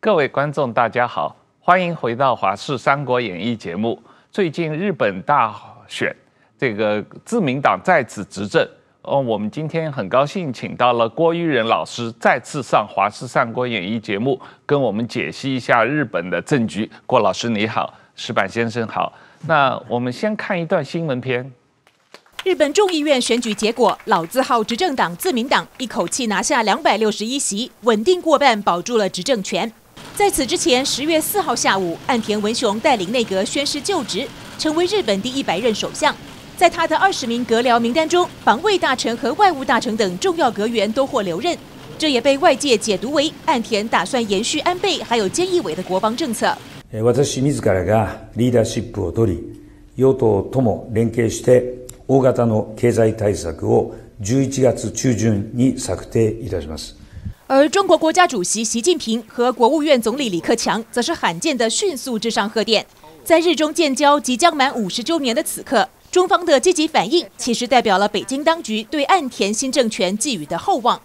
各位观众，大家好，欢迎回到《华视三国演义》节目。最近日本大选，这个自民党再次执政。哦，我们今天很高兴请到了郭玉仁老师再次上《华视三国演义》节目，跟我们解析一下日本的政局。郭老师你好，石板先生好。那我们先看一段新闻片。日本众议院选举结果，老字号执政党自民党一口气拿下两百六十一席，稳定过半，保住了执政权。在此之前，十月四号下午，岸田文雄带领内阁宣誓就职，成为日本第一百任首相。在他的二十名阁僚名单中，防卫大臣和外务大臣等重要阁员都获留任，这也被外界解读为岸田打算延续安倍还有菅义伟的国防政策。私自らがリーダーシップをり、与党とも連携して、大型の経済対策を月中旬に策定いたします。而中国国家主席习近平和国务院总理李克强则是罕见的迅速致上贺电，在日中建交即将满五十周年的此刻，中方的积极反应其实代表了北京当局对岸田新政权寄予的厚望。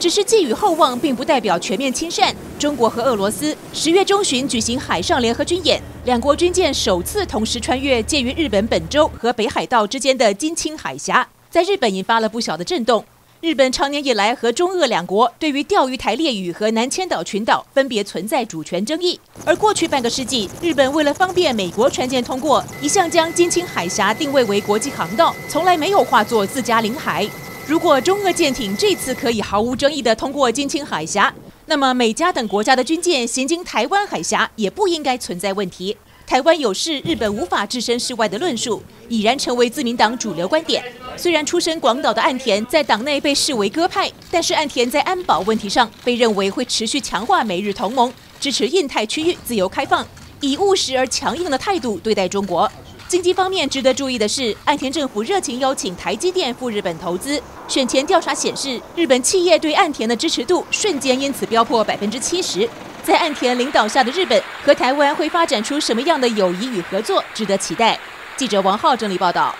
只是寄予厚望，并不代表全面亲善。中国和俄罗斯十月中旬举行海上联合军演，两国军舰首次同时穿越介于日本本州和北海道之间的金青海峡，在日本引发了不小的震动。日本常年以来和中、俄两国对于钓鱼台列屿和南千岛群岛分别存在主权争议。而过去半个世纪，日本为了方便美国船舰通过，一向将金青海峡定位为国际航道，从来没有划作自家领海。如果中、俄舰艇这次可以毫无争议地通过金青海峡，那么美、加等国家的军舰行经台湾海峡也不应该存在问题。台湾有事，日本无法置身事外的论述，已然成为自民党主流观点。虽然出身广岛的岸田在党内被视为鸽派，但是岸田在安保问题上被认为会持续强化美日同盟，支持印太区域自由开放，以务实而强硬的态度对待中国。经济方面值得注意的是，岸田政府热情邀请台积电赴日本投资。选前调查显示，日本企业对岸田的支持度瞬间因此飙破百分之七十。在岸田领导下的日本和台湾会发展出什么样的友谊与合作，值得期待。记者王浩整理报道。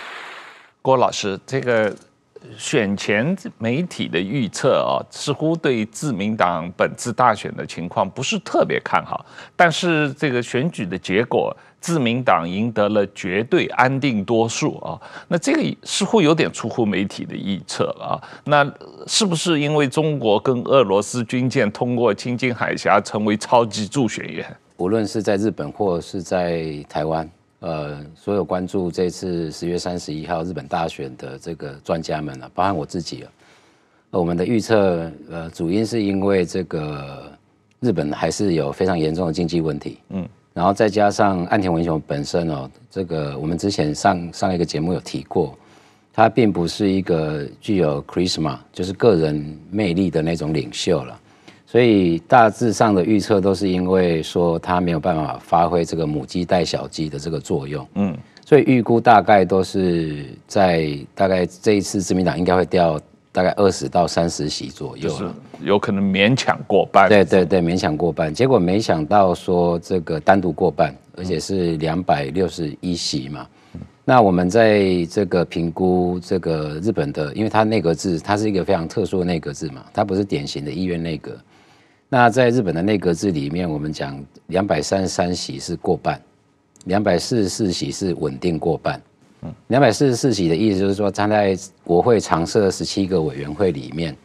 郭老师，这个选前媒体的预测啊，似乎对自民党本次大选的情况不是特别看好。但是这个选举的结果，自民党赢得了绝对安定多数啊。那这个似乎有点出乎媒体的预测啊。那是不是因为中国跟俄罗斯军舰通过青津海峡，成为超级助选员？不论是在日本或是在台湾。呃，所有关注这次十月三十一号日本大选的这个专家们啊，包含我自己啊，我们的预测呃，主因是因为这个日本还是有非常严重的经济问题，嗯，然后再加上岸田文雄本身哦，这个我们之前上上一个节目有提过，他并不是一个具有 charisma 就是个人魅力的那种领袖了。所以大致上的预测都是因为说它没有办法发挥这个母鸡带小鸡的这个作用，嗯，所以预估大概都是在大概这一次自民党应该会掉大概二十到三十席左右，就是有可能勉强过半。对对对，勉强过半。结果没想到说这个单独过半，而且是两百六十一席嘛，那我们在这个评估这个日本的，因为它内阁制，它是一个非常特殊的内阁制嘛，它不是典型的议院内阁。那在日本的内阁制里面，我们讲两百三十三席是过半，两百四十四席是稳定过半。嗯，两百四十四席的意思就是说，他在国会常设十七个委员会里面，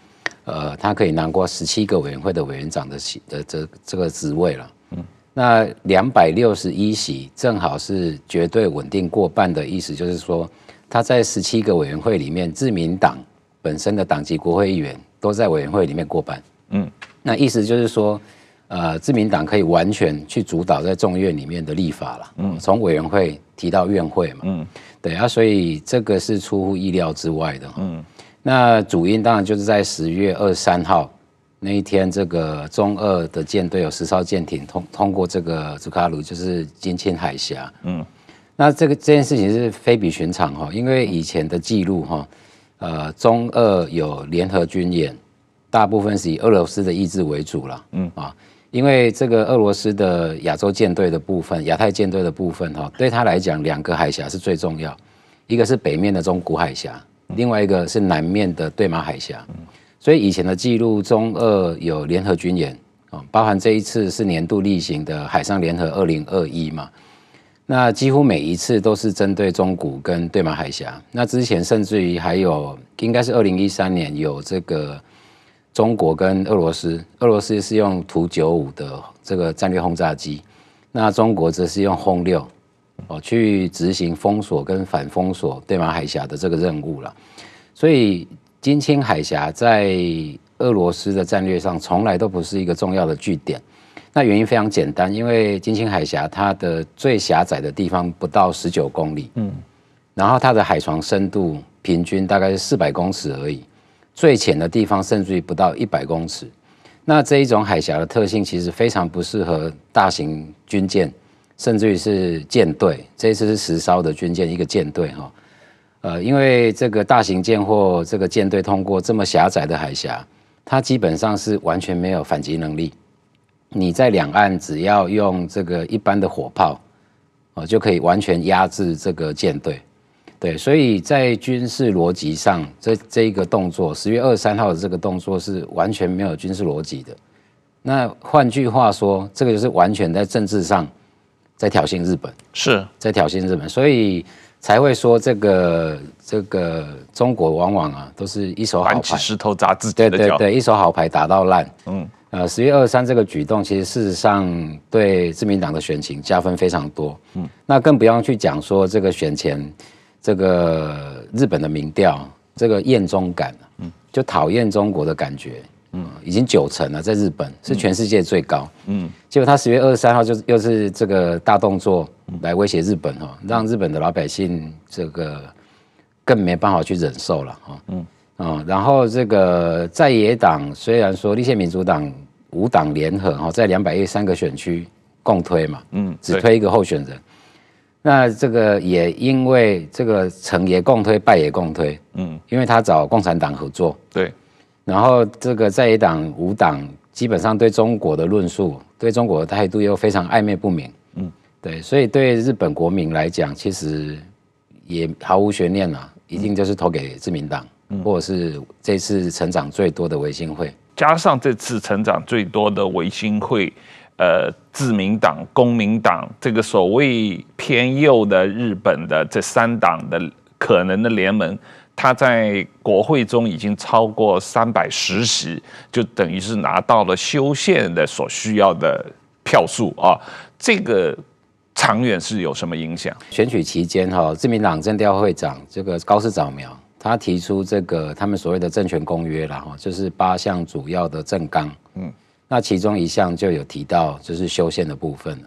呃，他可以拿过十七个委员会的委员长的席的这这个职位了。嗯，那两百六十一席正好是绝对稳定过半的意思，就是说他在十七个委员会里面，自民党本身的党籍国会议员都在委员会里面过半。嗯。那意思就是说，呃，自民党可以完全去主导在众院里面的立法了。嗯，从委员会提到院会嘛。嗯，对啊，所以这个是出乎意料之外的。嗯，那主因当然就是在十月二十三号那一天，这个中二的舰队有十艘舰艇通通过这个苏卡鲁，就是金青海峡。嗯，那这个这件事情是非比寻常哈，因为以前的记录哈，呃，中二有联合军演。大部分是以俄罗斯的意志为主了，嗯啊，因为这个俄罗斯的亚洲舰队的部分、亚太舰队的部分，哈，对他来讲，两个海峡是最重要，一个是北面的中古海峡，另外一个是南面的对马海峡。所以以前的记录，中俄有联合军演，哦，包含这一次是年度例行的海上联合二零二一嘛，那几乎每一次都是针对中古跟对马海峡。那之前甚至于还有，应该是二零一三年有这个。中国跟俄罗斯，俄罗斯是用图九五的这个战略轰炸机，那中国则是用轰六哦去执行封锁跟反封锁对马海峡的这个任务了。所以，金青海峡在俄罗斯的战略上从来都不是一个重要的据点。那原因非常简单，因为金青海峡它的最狭窄的地方不到十九公里，嗯，然后它的海床深度平均大概是四百公尺而已。最浅的地方甚至于不到一百公尺，那这一种海峡的特性其实非常不适合大型军舰，甚至于是舰队。这一次是十艘的军舰一个舰队哈，呃，因为这个大型舰或这个舰队通过这么狭窄的海峡，它基本上是完全没有反击能力。你在两岸只要用这个一般的火炮，哦，就可以完全压制这个舰队。对，所以在军事逻辑上，这这一个动作，十月二十三号的这个动作是完全没有军事逻辑的。那换句话说，这个就是完全在政治上在挑衅日本，是在挑衅日本，所以才会说这个这个中国往往啊，都是一手好牌，石头砸自己的脚。对对对，一手好牌打到烂。嗯，呃，十月二十三这个举动，其实事实上对自民党的选情加分非常多。嗯，那更不用去讲说这个选前。这个日本的民调，这个厌中感，嗯，就讨厌中国的感觉，嗯，已经九成了，在日本是全世界最高，嗯，结果他十月二十三号就又是这个大动作来威胁日本哈，让日本的老百姓这个更没办法去忍受了哈，嗯啊，然后这个在野党虽然说立宪民主党五党联合哈，在两百一十三个选区共推嘛，嗯，只推一个候选人。那这个也因为这个成也共推，败也共推，嗯，因为他找共产党合作，对，然后这个在野党、无党基本上对中国的论述，对中国的态度又非常暧昧不明，嗯，对，所以对日本国民来讲，其实也毫无悬念了，一定就是投给自民党，或者是这次成长最多的维新会，加上这次成长最多的维新会。呃，自民党、公民党这个所谓偏右的日本的这三党的可能的联盟，他在国会中已经超过三百十席，就等于是拿到了修宪的所需要的票数啊。这个长远是有什么影响？选举期间哈，自民党政调会长这个高市早苗，他提出这个他们所谓的政权公约了哈，就是八项主要的政纲，嗯。那其中一项就有提到，就是修宪的部分了。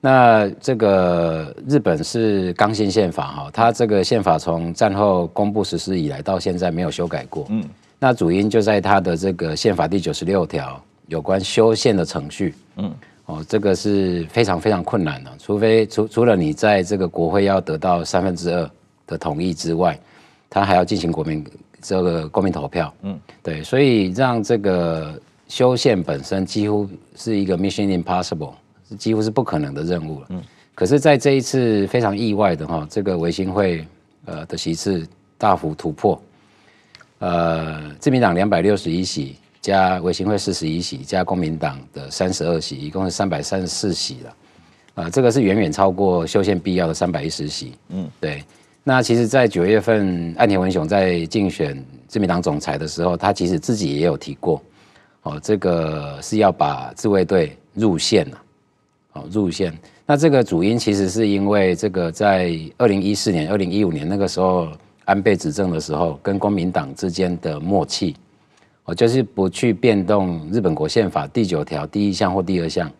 那这个日本是刚性宪法哈，它这个宪法从战后公布实施以来到现在没有修改过。嗯，那主因就在它的这个宪法第九十六条有关修宪的程序。嗯，哦，这个是非常非常困难的，除非除除了你在这个国会要得到三分之二的同意之外，它还要进行国民这个公民投票。嗯，对，所以让这个。修宪本身几乎是一个 mission impossible，几乎是不可能的任务了。嗯。可是，在这一次非常意外的哈，这个维新会呃的席次大幅突破，呃，自民党两百六十一席，加维新会四十一席，加公民党的三十二席，一共是三百三十四席了。啊，这个是远远超过修宪必要的三百一十席。嗯，对。那其实，在九月份岸田文雄在竞选自民党总裁的时候，他其实自己也有提过。哦，这个是要把自卫队入线了，哦入线。那这个主因其实是因为这个在二零一四年、二零一五年那个时候，安倍执政的时候，跟公民党之间的默契，我就是不去变动日本国宪法第九条第一项或第二项，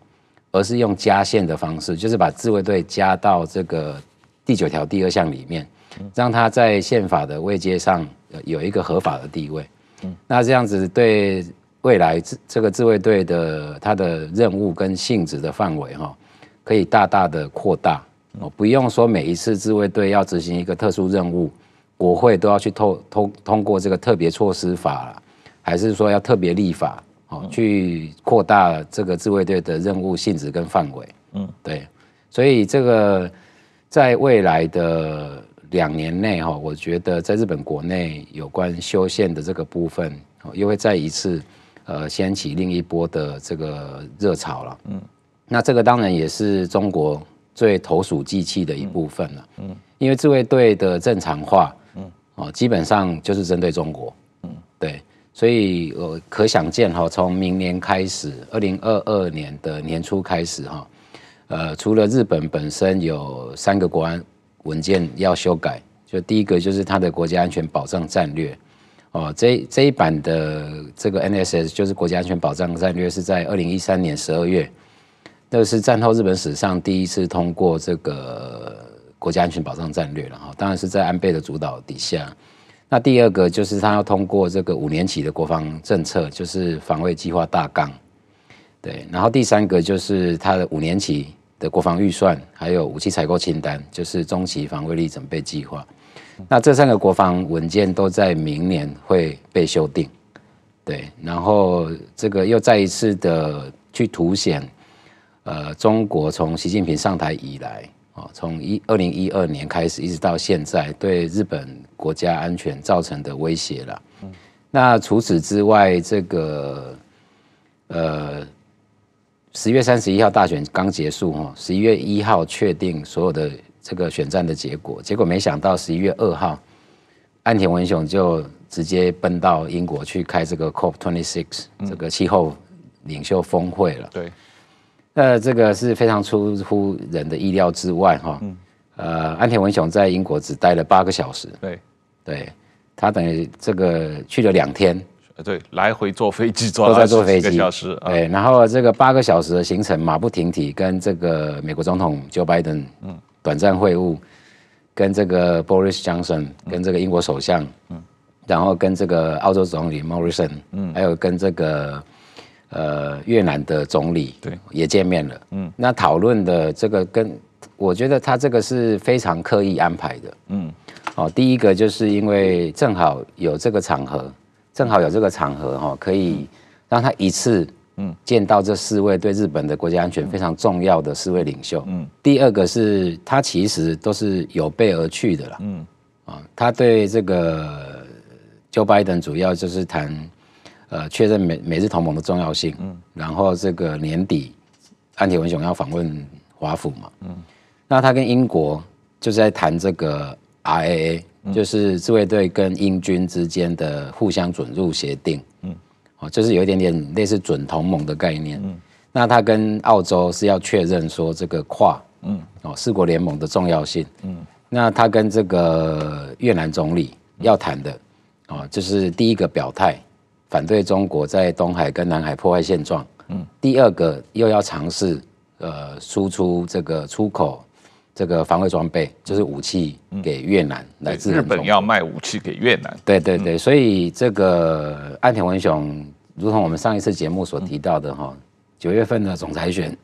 而是用加线的方式，就是把自卫队加到这个第九条第二项里面，让他在宪法的位阶上有一个合法的地位。嗯，那这样子对。未来这这个自卫队的它的任务跟性质的范围哈，可以大大的扩大哦。不用说每一次自卫队要执行一个特殊任务，国会都要去透通通过这个特别措施法，还是说要特别立法哦，去扩大这个自卫队的任务性质跟范围。嗯，对。所以这个在未来的两年内哈，我觉得在日本国内有关修宪的这个部分，又会再一次。呃，掀起另一波的这个热潮了。嗯，那这个当然也是中国最投鼠忌器的一部分了。嗯，因为自卫队的正常化，嗯，哦，基本上就是针对中国。嗯，对，所以呃，可想见哈，从明年开始，二零二二年的年初开始哈，呃，除了日本本身有三个国安文件要修改，就第一个就是它的国家安全保障战略。哦，这这一版的这个 NSS 就是国家安全保障战略，是在二零一三年十二月，那是战后日本史上第一次通过这个国家安全保障战略了哈，当然是在安倍的主导底下。那第二个就是他要通过这个五年期的国防政策，就是防卫计划大纲，对，然后第三个就是他的五年期的国防预算，还有武器采购清单，就是中期防卫力准备计划。那这三个国防文件都在明年会被修订，对，然后这个又再一次的去凸显，呃，中国从习近平上台以来，哦，从一二零一二年开始一直到现在，对日本国家安全造成的威胁了。那除此之外，这个呃，十月三十一号大选刚结束哈，十一月一号确定所有的。这个选战的结果，结果没想到十一月二号，岸田文雄就直接奔到英国去开这个 COP26 这个气候领袖峰会了。对，那这个是非常出乎人的意料之外哈。呃，岸田文雄在英国只待了八个小时，对，对他等于这个去了两天，对，来回坐飞机，坐都在坐飞机，小时对，然后这个八个小时的行程，马不停蹄跟这个美国总统 Joe Biden，嗯。短暂会晤，跟这个 Boris Johnson，跟这个英国首相，嗯，然后跟这个澳洲总理 Morrison，嗯，还有跟这个呃越南的总理，对，也见面了，嗯，那讨论的这个跟我觉得他这个是非常刻意安排的，嗯，哦，第一个就是因为正好有这个场合，正好有这个场合哈，可以让他一次。嗯，见到这四位对日本的国家安全非常重要的四位领袖。嗯，第二个是他其实都是有备而去的啦。嗯，啊，他对这个 Joe Biden 主要就是谈，呃，确认美美日同盟的重要性。嗯，然后这个年底安铁文雄要访问华府嘛。嗯，那他跟英国就是在谈这个 R A A，就是自卫队跟英军之间的互相准入协定。嗯。哦，就是有一点点类似准同盟的概念。嗯，那他跟澳洲是要确认说这个跨，嗯，哦，四国联盟的重要性。嗯，那他跟这个越南总理要谈的，哦，就是第一个表态反对中国在东海跟南海破坏现状。嗯，第二个又要尝试呃输出这个出口。这个防卫装备就是武器给越南，来自日本要卖武器给越南。对对对，所以这个安田文雄，如同我们上一次节目所提到的哈，九月份的总裁选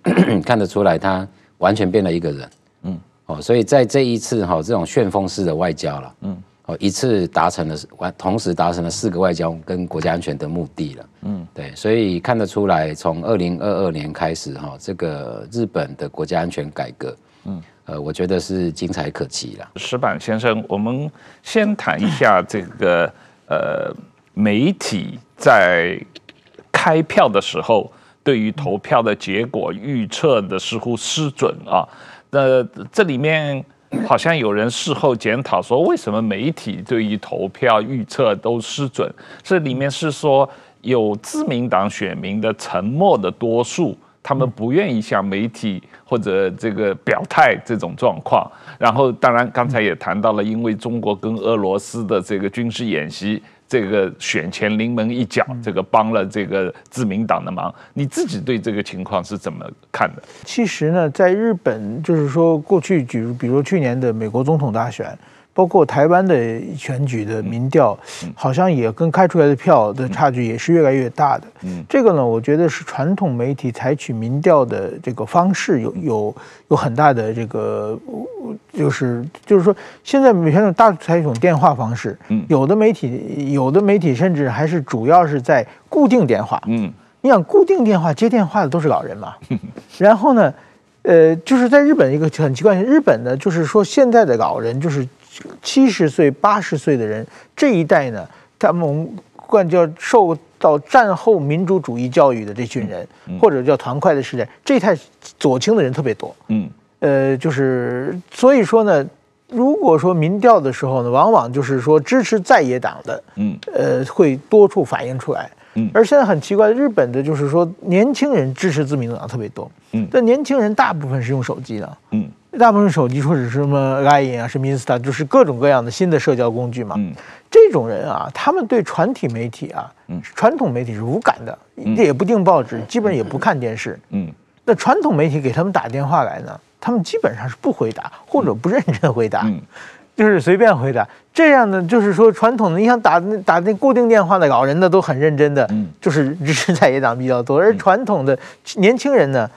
看得出来，他完全变了一个人。嗯，哦，所以在这一次哈这种旋风式的外交了，嗯，哦一次达成了完同时达成了四个外交跟国家安全的目的了。嗯，对，所以看得出来，从二零二二年开始哈，这个日本的国家安全改革，嗯。呃，我觉得是精彩可期了，石板先生，我们先谈一下这个呃，媒体在开票的时候对于投票的结果预测的似乎失准啊。那这里面好像有人事后检讨说，为什么媒体对于投票预测都失准？这里面是说有自民党选民的沉默的多数。他们不愿意向媒体或者这个表态这种状况，然后当然刚才也谈到了，因为中国跟俄罗斯的这个军事演习，这个选前临门一脚，这个帮了这个自民党的忙。你自己对这个情况是怎么看的？其实呢，在日本，就是说过去举，比如去年的美国总统大选。包括台湾的选举的民调，好像也跟开出来的票的差距也是越来越大的。嗯，这个呢，我觉得是传统媒体采取民调的这个方式有有有很大的这个，就是就是说，现在每选大采取一种电话方式，嗯，有的媒体有的媒体甚至还是主要是在固定电话，嗯，你想固定电话接电话的都是老人嘛，然后呢，呃，就是在日本一个很奇怪，日本呢就是说现在的老人就是。七十岁、八十岁的人这一代呢，他们管叫受到战后民主主义教育的这群人，或者叫团块的时代，这一代左倾的人特别多。嗯，呃，就是所以说呢，如果说民调的时候呢，往往就是说支持在野党的，嗯，呃，会多处反映出来。嗯，而现在很奇怪，日本的就是说年轻人支持自民党特别多。嗯，但年轻人大部分是用手机的。嗯。大部分手机或者是什么 Line 啊，什么 Insta，就是各种各样的新的社交工具嘛。嗯，这种人啊，他们对传统媒体啊，传统媒体是无感的，也不订报纸，基本也不看电视。嗯，那传统媒体给他们打电话来呢，他们基本上是不回答，或者不认真回答，就是随便回答。这样呢，就是说传统的，你想打那打那固定电话的老人呢，都很认真的，就是支持在野党比较多。而传统的年轻人呢，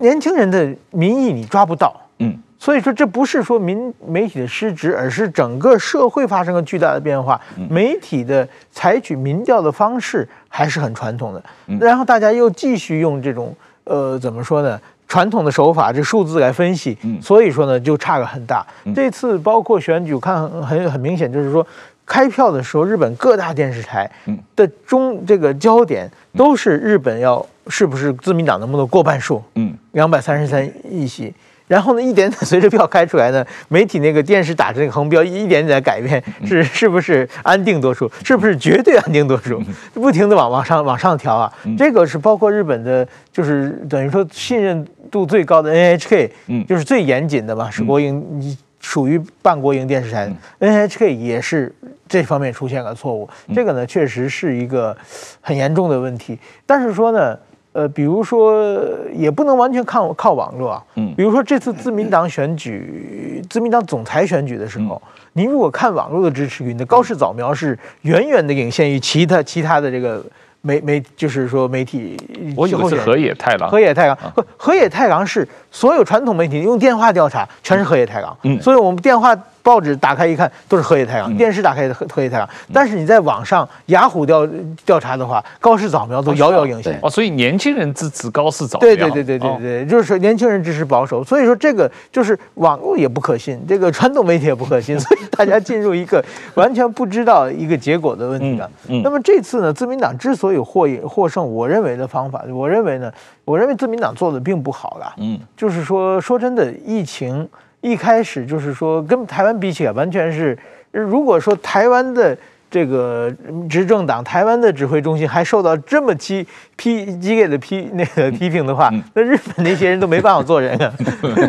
年轻人的民意你抓不到。嗯，所以说这不是说民媒体的失职，而是整个社会发生了巨大的变化。媒体的采取民调的方式还是很传统的，然后大家又继续用这种呃怎么说呢传统的手法，这数字来分析。所以说呢，就差个很大。这次包括选举，看很很明显，就是说开票的时候，日本各大电视台的中这个焦点都是日本要是不是自民党能不能过半数？嗯，两百三十三议席。然后呢，一点点随着票开出来呢，媒体那个电视打着那个横标，一点点改变，是是不是安定多数，是不是绝对安定多数，不停的往往上往上调啊？这个是包括日本的，就是等于说信任度最高的 NHK，就是最严谨的嘛，是国营，属于半国营电视台，NHK 也是这方面出现了错误，这个呢确实是一个很严重的问题，但是说呢。呃，比如说，也不能完全看靠靠网络啊。嗯。比如说，这次自民党选举、自民党总裁选举的时候，您如果看网络的支持率，那高市早苗是远远的领先于其他其他的这个媒媒，就是说媒体。我以后是河野太郎。河野太郎，河野太郎是所有传统媒体用电话调查全是河野太郎，所以我们电话。报纸打开一看都是荷叶太阳，电视打开黑黑太阳。但是你在网上雅虎调调查的话，高市早苗都遥遥领先哦。所以年轻人支持高市早苗。对对对对对对，就是说年轻人支持保守。所以说这个就是网络也不可信，这个传统媒体也不可信，所以大家进入一个完全不知道一个结果的问题了。那么这次呢，自民党之所以获获胜，我认为的方法，我认为呢，我认为自民党做的并不好啦。嗯，就是说说真的疫情。一开始就是说，跟台湾比起来，完全是。如果说台湾的。这个执政党台湾的指挥中心还受到这么批批激烈的批那个批评的话，那日本那些人都没办法做人啊！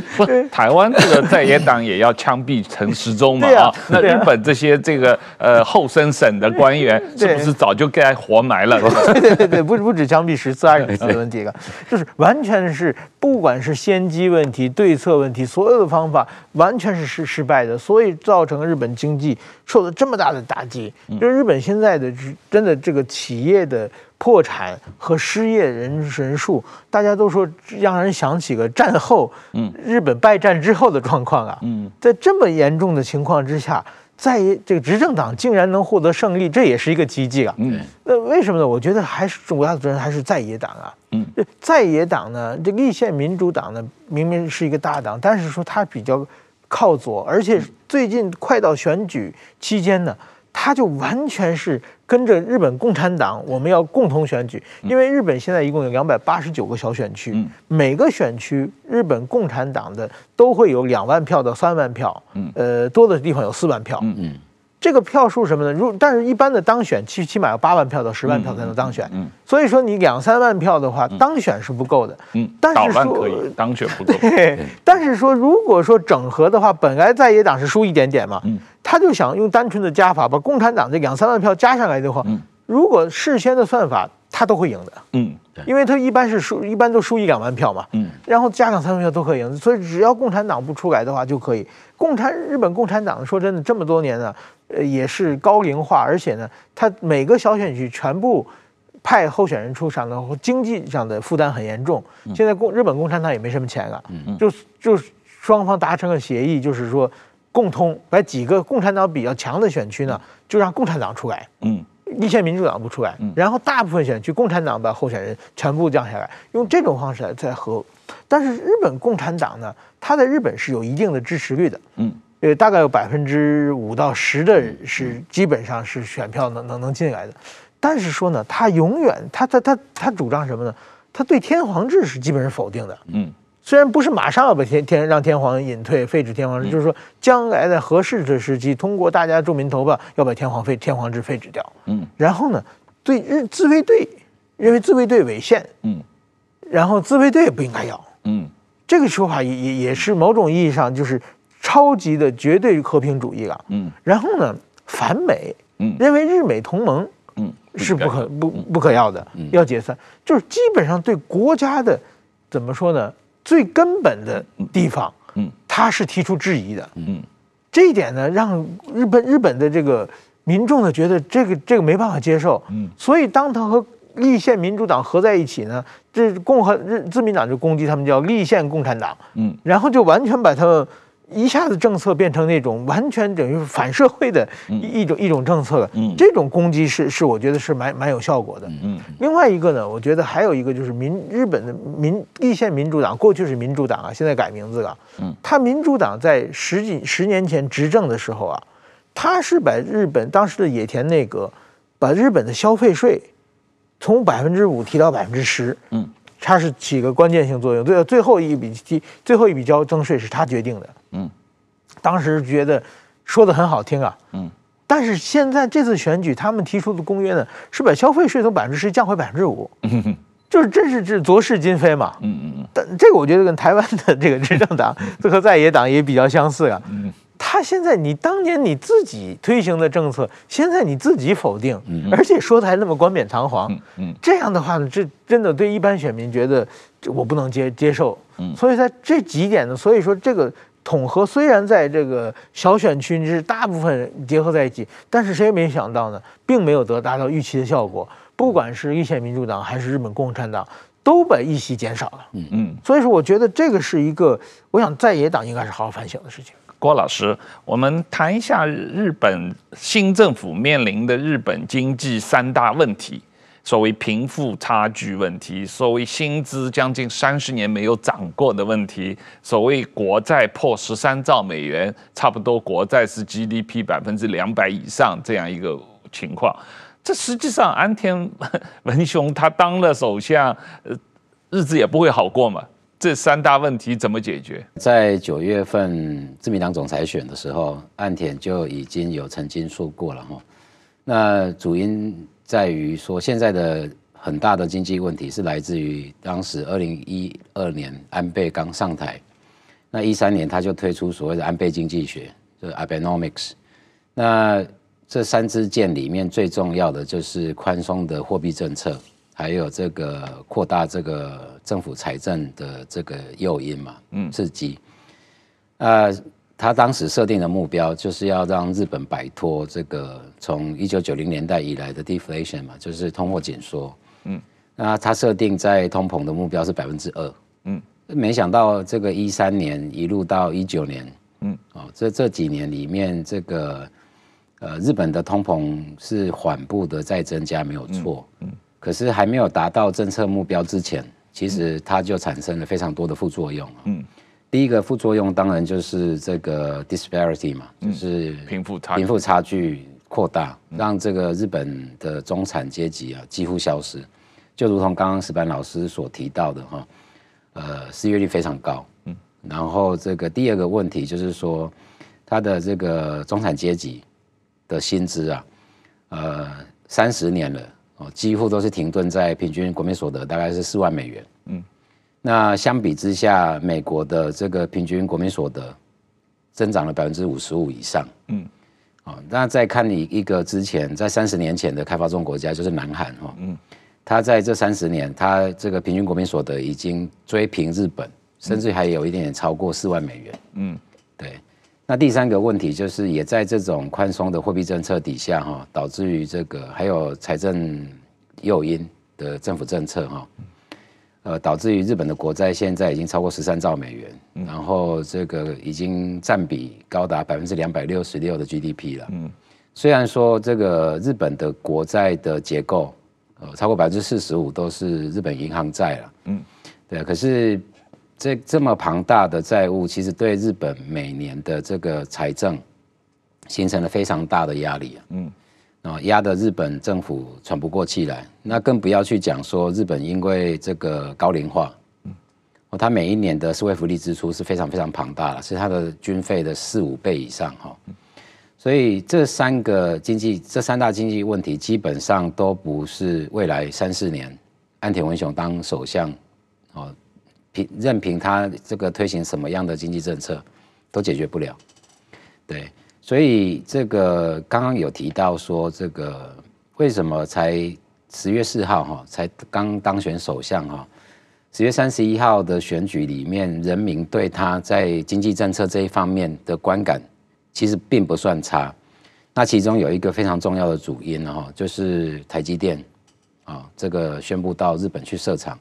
台湾这个在野党也要枪毙陈时中嘛啊？那日本这些这个呃后生省的官员是不是早就该活埋了？对对对对，不不止枪毙十次二十次的问题了，就是完全是不管是先机问题、对策问题，所有的方法完全是失失败的，所以造成日本经济受了这么大的打击。就是日本现在的真的这个企业的破产和失业人人数，大家都说让人想起个战后，嗯，日本败战之后的状况啊，嗯，在这么严重的情况之下，在这个执政党竟然能获得胜利，这也是一个奇迹啊，嗯，那为什么呢？我觉得还是主要责任还是在野党啊，嗯，在野党呢，这立宪民主党呢，明明是一个大党，但是说它比较靠左，而且最近快到选举期间呢。他就完全是跟着日本共产党，我们要共同选举，因为日本现在一共有两百八十九个小选区，每个选区日本共产党的都会有两万票到三万票，呃，多的地方有四万票。这个票数什么呢？如但是一般的当选，起起码要八万票到十万票才能当选。嗯，所以说你两三万票的话，当选是不够的。嗯，但是说当选不够。对，但是说如果说整合的话，本来在野党是输一点点嘛，他就想用单纯的加法把共产党这两三万票加上来的话，如果事先的算法，他都会赢的。嗯，因为他一般是输，一般都输一两万票嘛。嗯，然后加上三万票都可以赢，所以只要共产党不出来的话就可以。共产日本共产党说真的这么多年呢。呃，也是高龄化，而且呢，他每个小选区全部派候选人出场的经济上的负担很严重。现在共日本共产党也没什么钱了，嗯，就就双方达成了协议，就是说共通把几个共产党比较强的选区呢，就让共产党出来，嗯，一些民主党不出来，然后大部分选区共产党把候选人全部降下来，用这种方式来在和。但是日本共产党呢，他在日本是有一定的支持率的，嗯。呃，大概有百分之五到十的是基本上是选票能能能进来的，但是说呢，他永远他他他他主张什么呢？他对天皇制是基本是否定的，嗯，虽然不是马上要把天天让天皇引退废止天皇制，就是说将来在合适的时机通过大家的众民投票要把天皇废天皇制废止掉，嗯，然后呢，对日自卫队认为自卫队违宪，嗯，然后自卫队不应该要。嗯，这个说法也也也是某种意义上就是。超级的绝对和平主义了，嗯，然后呢，反美，嗯，认为日美同盟，嗯，是不可不不可要的，要解散，就是基本上对国家的，怎么说呢，最根本的地方，嗯，他是提出质疑的，嗯，这一点呢，让日本日本的这个民众呢，觉得这个这个没办法接受，嗯，所以当他和立宪民主党合在一起呢，这共和日自民党就攻击他们叫立宪共产党，嗯，然后就完全把他们。一下子政策变成那种完全等于反社会的一种一种政策了，这种攻击是是我觉得是蛮蛮有效果的，另外一个呢，我觉得还有一个就是民日本的民立宪民主党过去是民主党啊，现在改名字了，他民主党在十几十年前执政的时候啊，他是把日本当时的野田内阁把日本的消费税从百分之五提到百分之十，他是起个关键性作用，对，最后一笔，最后一笔交增税是他决定的。嗯，当时觉得说的很好听啊。嗯，但是现在这次选举，他们提出的公约呢，是把消费税从百分之十降回百分之五。嗯 就是真是这昨是今非嘛。嗯嗯嗯。但这个我觉得跟台湾的这个执政党 和在野党也比较相似啊。嗯。他现在，你当年你自己推行的政策，现在你自己否定，嗯，而且说的还那么冠冕堂皇，嗯，这样的话呢，这真的对一般选民觉得我不能接接受，所以在这几点呢，所以说这个统合虽然在这个小选区是大部分结合在一起，但是谁也没想到呢，并没有得达到预期的效果，不管是一线民主党还是日本共产党，都把议席减少了，嗯嗯，所以说我觉得这个是一个，我想在野党应该是好好反省的事情。郭老师，我们谈一下日本新政府面临的日本经济三大问题：所谓贫富差距问题，所谓薪资将近三十年没有涨过的问题，所谓国债破十三兆美元，差不多国债是 GDP 百分之两百以上这样一个情况。这实际上安田文雄他当了首相，呃，日子也不会好过嘛。这三大问题怎么解决？在九月份自民党总裁选的时候，岸田就已经有曾经说过了哈。那主因在于说，现在的很大的经济问题是来自于当时二零一二年安倍刚上台，那一三年他就推出所谓的安倍经济学，就是 Abenomics。那这三支箭里面最重要的就是宽松的货币政策。还有这个扩大这个政府财政的这个诱因嘛，嗯，刺激，呃，他当时设定的目标就是要让日本摆脱这个从一九九零年代以来的 deflation 嘛，就是通货紧缩，嗯，那他设定在通膨的目标是百分之二，嗯，没想到这个一三年一路到一九年，嗯，哦，这这几年里面这个呃日本的通膨是缓步的在增加，没有错，嗯。可是还没有达到政策目标之前，其实它就产生了非常多的副作用啊。嗯，第一个副作用当然就是这个 disparity 嘛，就是贫富差贫富差距扩大，让这个日本的中产阶级啊几乎消失。就如同刚刚石板老师所提到的哈，呃，失业率非常高。嗯，然后这个第二个问题就是说，它的这个中产阶级的薪资啊，呃，三十年了。几乎都是停顿在平均国民所得大概是四万美元。嗯，那相比之下，美国的这个平均国民所得增长了百分之五十五以上。嗯，那再看你一个之前在三十年前的开发中国家，就是南韩哈，嗯，他在这三十年，他这个平均国民所得已经追平日本，甚至还有一点点超过四万美元。嗯。那第三个问题就是，也在这种宽松的货币政策底下，哈，导致于这个还有财政诱因的政府政策，哈，呃，导致于日本的国债现在已经超过十三兆美元，然后这个已经占比高达百分之两百六十六的 GDP 了。嗯，虽然说这个日本的国债的结构，呃，超过百分之四十五都是日本银行债了。嗯，对，可是。这这么庞大的债务，其实对日本每年的这个财政形成了非常大的压力啊。嗯，啊，压得日本政府喘不过气来。那更不要去讲说日本因为这个高龄化，嗯，哦，他每一年的社会福利支出是非常非常庞大的，是他的军费的四五倍以上哈。所以这三个经济，这三大经济问题，基本上都不是未来三四年安田文雄当首相，哦。凭任凭他这个推行什么样的经济政策，都解决不了。对，所以这个刚刚有提到说，这个为什么才十月四号哈，才刚当选首相哈，十月三十一号的选举里面，人民对他在经济政策这一方面的观感，其实并不算差。那其中有一个非常重要的主因哈，就是台积电啊，这个宣布到日本去设厂。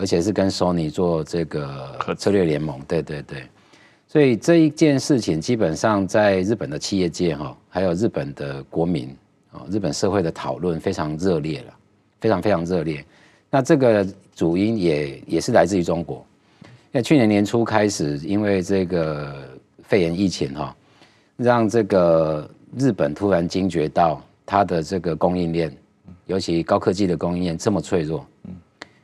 而且是跟索尼做这个策略联盟，对对对，所以这一件事情基本上在日本的企业界哈，还有日本的国民啊，日本社会的讨论非常热烈了，非常非常热烈。那这个主因也也是来自于中国，因为去年年初开始，因为这个肺炎疫情哈，让这个日本突然惊觉到它的这个供应链，尤其高科技的供应链这么脆弱。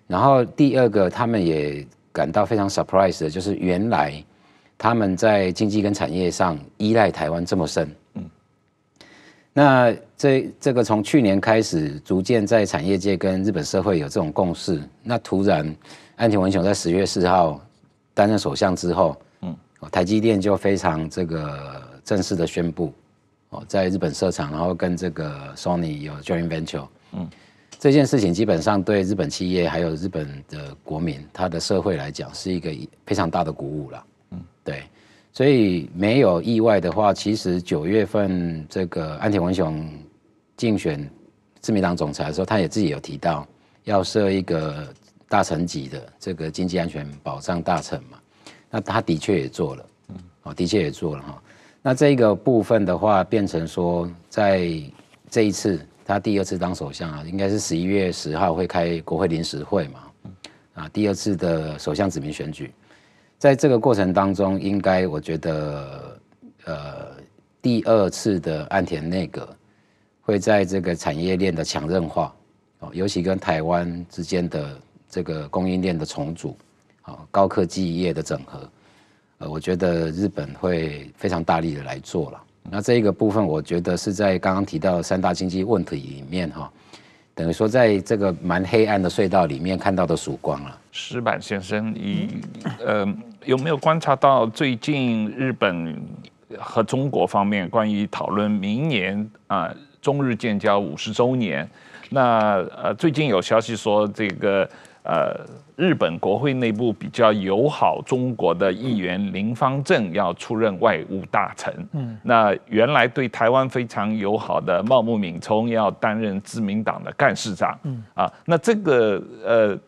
然后第二个，他们也感到非常 surprise 的，就是原来他们在经济跟产业上依赖台湾这么深，嗯，那这这个从去年开始，逐渐在产业界跟日本社会有这种共识，那突然安田文雄在十月四号担任首相之后，嗯，台积电就非常这个正式的宣布，哦，在日本设厂，然后跟这个 Sony 有 joint venture，嗯。这件事情基本上对日本企业还有日本的国民，他的社会来讲是一个非常大的鼓舞了。嗯，对，所以没有意外的话，其实九月份这个安田文雄竞选自民党总裁的时候，他也自己有提到要设一个大臣级的这个经济安全保障大臣嘛。那他的确也做了，嗯，哦，的确也做了哈。那这个部分的话，变成说在这一次。他第二次当首相啊，应该是十一月十号会开国会临时会嘛，啊，第二次的首相指名选举，在这个过程当中，应该我觉得，呃，第二次的岸田内阁会在这个产业链的强韧化，哦，尤其跟台湾之间的这个供应链的重组，啊，高科技业的整合，呃，我觉得日本会非常大力的来做了。那这个部分，我觉得是在刚刚提到三大经济问题里面哈，等于说在这个蛮黑暗的隧道里面看到的曙光了。石板先生，你呃有没有观察到最近日本和中国方面关于讨论明年啊中日建交五十周年？那呃最近有消息说这个。呃，日本国会内部比较友好中国的议员林方正要出任外务大臣，嗯，那原来对台湾非常友好的茂木敏充要担任自民党的干事长，嗯，啊，那这个呃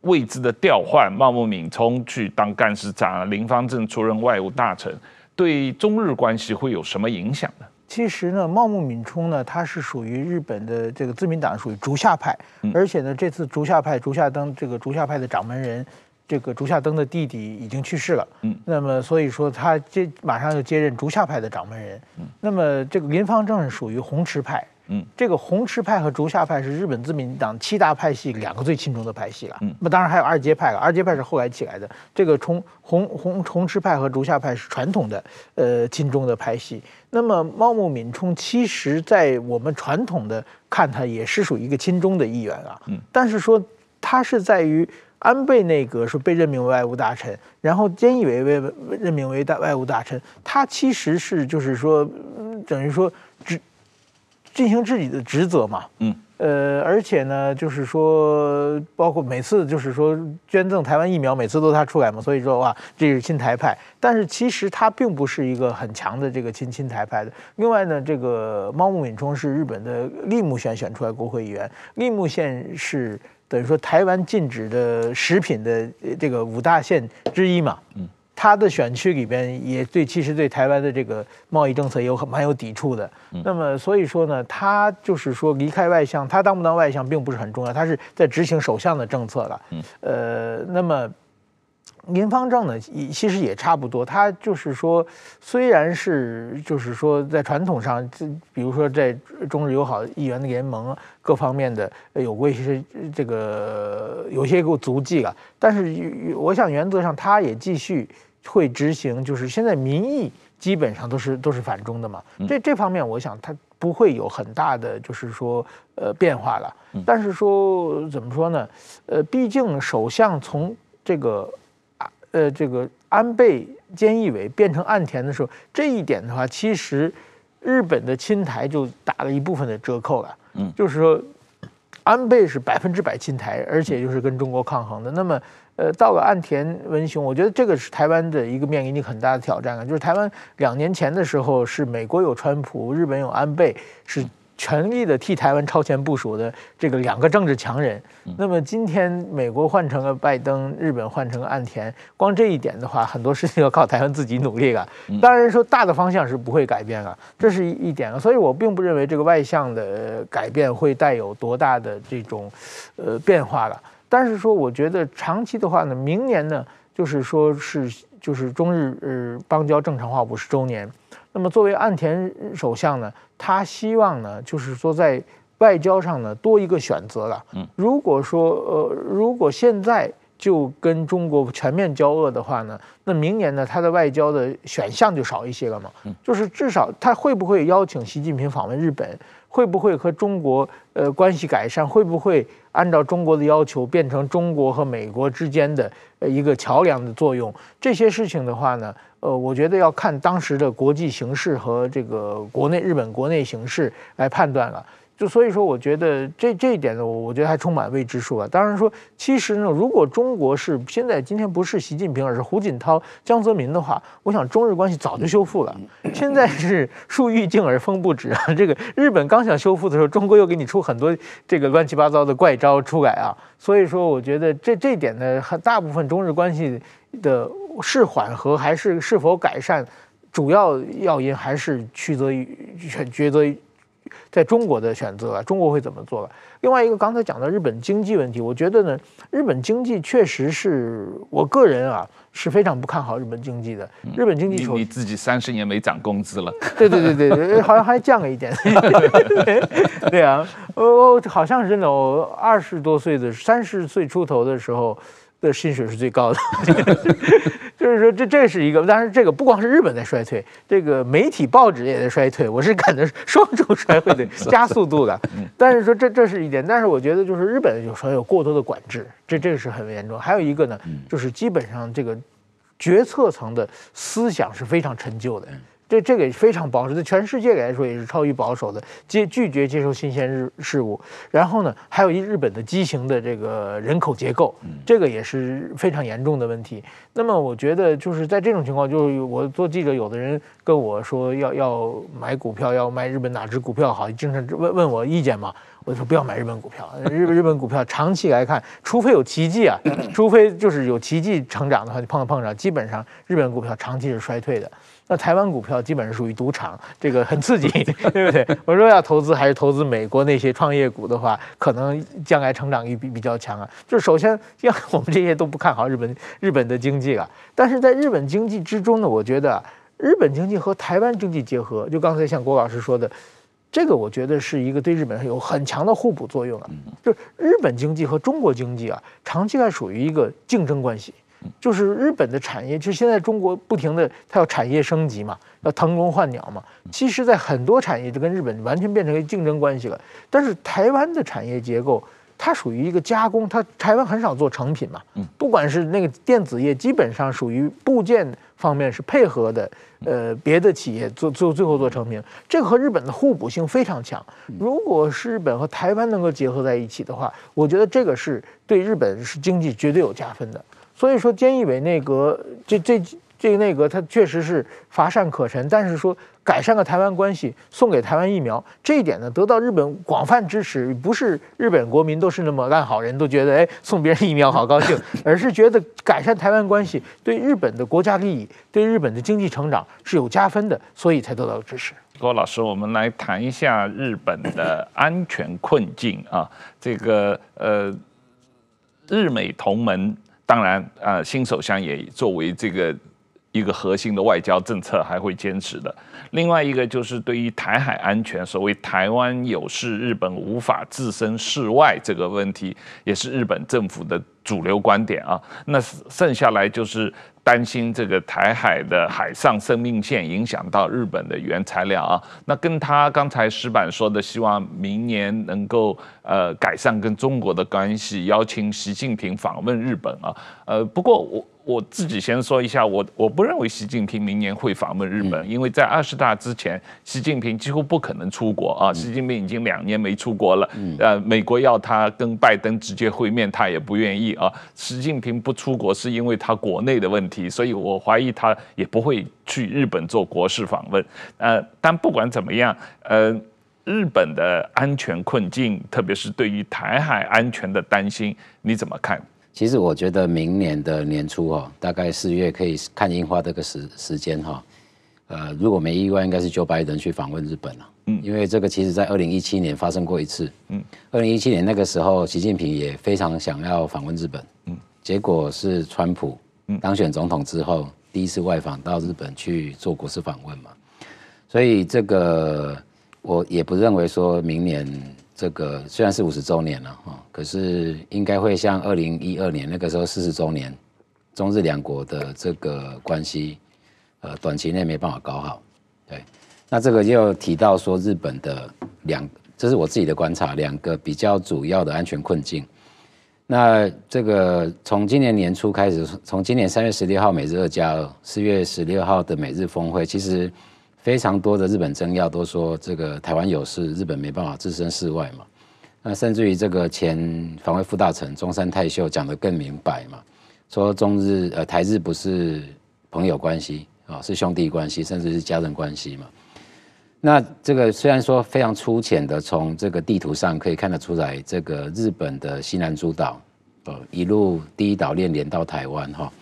位置的调换，茂木敏充去当干事长，林方正出任外务大臣，对中日关系会有什么影响呢？其实呢，茂木敏充呢，他是属于日本的这个自民党，属于竹下派。而且呢，这次竹下派，竹下登这个竹下派的掌门人，这个竹下登的弟弟已经去世了。那么所以说他接马上就接任竹下派的掌门人。那么这个林方正属于红池派。嗯，这个红池派和竹下派是日本自民党七大派系两个最亲中的派系了。嗯，那当然还有二阶派了。二阶派是后来起来的。这个从红红红池派和竹下派是传统的，呃，亲中的派系。那么茂木敏充其实在我们传统的看，他也是属于一个亲中的议员啊。嗯，但是说他是在于安倍内阁说被任命为外务大臣，然后菅义伟被任命为大外务大臣，他其实是就是说等于说。进行自己的职责嘛，嗯，呃，而且呢，就是说，包括每次就是说捐赠台湾疫苗，每次都他出来嘛，所以说哇，这是亲台派，但是其实他并不是一个很强的这个亲亲台派的。另外呢，这个猫木敏充是日本的立木县选出来国会议员，立木县是等于说台湾禁止的食品的这个五大县之一嘛，嗯。他的选区里边也对，其实对台湾的这个贸易政策也有很蛮有抵触的。那么所以说呢，他就是说离开外相，他当不当外相并不是很重要，他是在执行首相的政策了。呃，那么林方正呢，其实也差不多。他就是说，虽然是就是说在传统上，比如说在中日友好议员的联盟各方面的有过一些这个有些个足迹了，但是我想原则上他也继续。会执行，就是现在民意基本上都是都是反中的嘛，这这方面我想他不会有很大的就是说呃变化了。但是说怎么说呢？呃，毕竟首相从这个呃这个安倍菅义伟变成岸田的时候，这一点的话，其实日本的青苔就打了一部分的折扣了。嗯，就是说。安倍是百分之百亲台，而且就是跟中国抗衡的。那么，呃，到了岸田文雄，我觉得这个是台湾的一个面临很大的挑战啊。就是台湾两年前的时候，是美国有川普，日本有安倍，是。全力的替台湾超前部署的这个两个政治强人，那么今天美国换成了拜登，日本换成了岸田，光这一点的话，很多事情要靠台湾自己努力了。当然说大的方向是不会改变了，这是一点所以我并不认为这个外向的改变会带有多大的这种呃变化了。但是说，我觉得长期的话呢，明年呢，就是说是就是中日呃邦交正常化五十周年。那么，作为岸田首相呢，他希望呢，就是说在外交上呢，多一个选择了。如果说呃，如果现在就跟中国全面交恶的话呢，那明年呢，他的外交的选项就少一些了嘛。就是至少他会不会邀请习近平访问日本，会不会和中国呃关系改善，会不会？按照中国的要求，变成中国和美国之间的一个桥梁的作用，这些事情的话呢，呃，我觉得要看当时的国际形势和这个国内日本国内形势来判断了。就所以说，我觉得这这一点呢，我我觉得还充满未知数啊。当然说，其实呢，如果中国是现在今天不是习近平，而是胡锦涛、江泽民的话，我想中日关系早就修复了。现在是树欲静而风不止啊，这个日本刚想修复的时候，中国又给你出很多这个乱七八糟的怪招出来啊。所以说，我觉得这这一点呢，大部分中日关系的是缓和还是是否改善，主要要因还是取决于决决择。在中国的选择中国会怎么做吧？另外一个刚才讲到日本经济问题，我觉得呢，日本经济确实是我个人啊是非常不看好日本经济的。日本经济，你你自己三十年没涨工资了？对对对对对，好像还降了一点。对啊，我好像是种二十多岁的三十岁出头的时候的薪水是最高的。就是说，这这是一个，但是这个不光是日本在衰退，这个媒体报纸也在衰退。我是感觉双重衰退的 加速度的。但是说这这是一点，但是我觉得就是日本有候有过多的管制，这这个是很严重。还有一个呢，就是基本上这个决策层的思想是非常陈旧的。这这个非常保守，在全世界来说也是超于保守的，接拒绝接受新鲜事事物。然后呢，还有一日本的畸形的这个人口结构，这个也是非常严重的问题。那么我觉得就是在这种情况，就是我做记者，有的人跟我说要要买股票，要买日本哪只股票好，经常问问我意见嘛。我就说不要买日本股票，日日本股票长期来看，除非有奇迹啊，除非就是有奇迹成长的话，碰着碰着，基本上日本股票长期是衰退的。那台湾股票基本是属于赌场，这个很刺激，对不对？我说要投资，还是投资美国那些创业股的话，可能将来成长率比比较强啊。就是首先，像我们这些都不看好日本日本的经济了，但是在日本经济之中呢，我觉得日本经济和台湾经济结合，就刚才像郭老师说的，这个我觉得是一个对日本有很强的互补作用啊。就是日本经济和中国经济啊，长期来属于一个竞争关系。就是日本的产业，就现在中国不停的，它要产业升级嘛，要腾笼换鸟嘛。其实，在很多产业，就跟日本完全变成个竞争关系了。但是台湾的产业结构，它属于一个加工，它台湾很少做成品嘛。不管是那个电子业，基本上属于部件方面是配合的，呃，别的企业做做最后做成品，这个和日本的互补性非常强。如果是日本和台湾能够结合在一起的话，我觉得这个是对日本是经济绝对有加分的。所以说，菅义伟内阁这这这内个，他确实是乏善可陈。但是说改善个台湾关系，送给台湾疫苗这一点呢，得到日本广泛支持，不是日本国民都是那么烂好人，都觉得哎送别人疫苗好高兴，而是觉得改善台湾关系对日本的国家利益、对日本的经济成长是有加分的，所以才得到支持。郭老师，我们来谈一下日本的安全困境啊，这个呃，日美同盟。当然啊，新首相也作为这个一个核心的外交政策还会坚持的。另外一个就是对于台海安全，所谓台湾有事，日本无法置身事外这个问题，也是日本政府的主流观点啊。那剩下来就是。担心这个台海的海上生命线影响到日本的原材料啊，那跟他刚才石板说的，希望明年能够呃改善跟中国的关系，邀请习近平访问日本啊，呃不过我。我自己先说一下，我我不认为习近平明年会访问日本，因为在二十大之前，习近平几乎不可能出国啊。习近平已经两年没出国了，呃，美国要他跟拜登直接会面，他也不愿意啊。习近平不出国是因为他国内的问题，所以我怀疑他也不会去日本做国事访问。呃，但不管怎么样，呃，日本的安全困境，特别是对于台海安全的担心，你怎么看？其实我觉得明年的年初哦，大概四月可以看樱花这个时时间哈，呃，如果没意外，应该是九百人去访问日本了。嗯，因为这个其实在二零一七年发生过一次。嗯，二零一七年那个时候，习近平也非常想要访问日本。嗯，结果是川普当选总统之后，第一次外访到日本去做国事访问嘛，所以这个我也不认为说明年。这个虽然是五十周年了哈，可是应该会像二零一二年那个时候四十周年，中日两国的这个关系，呃，短期内没办法搞好。对，那这个又提到说日本的两，这是我自己的观察，两个比较主要的安全困境。那这个从今年年初开始，从今年三月十六号每日二加二，四月十六号的每日峰会，其实。非常多的日本政要都说，这个台湾有事，日本没办法置身事外嘛。那甚至于这个前防卫副大臣中山泰秀讲得更明白嘛，说中日呃台日不是朋友关系啊，是兄弟关系，甚至是家人关系嘛。那这个虽然说非常粗浅的从这个地图上可以看得出来，这个日本的西南诸岛呃一路第一岛链连到台湾哈。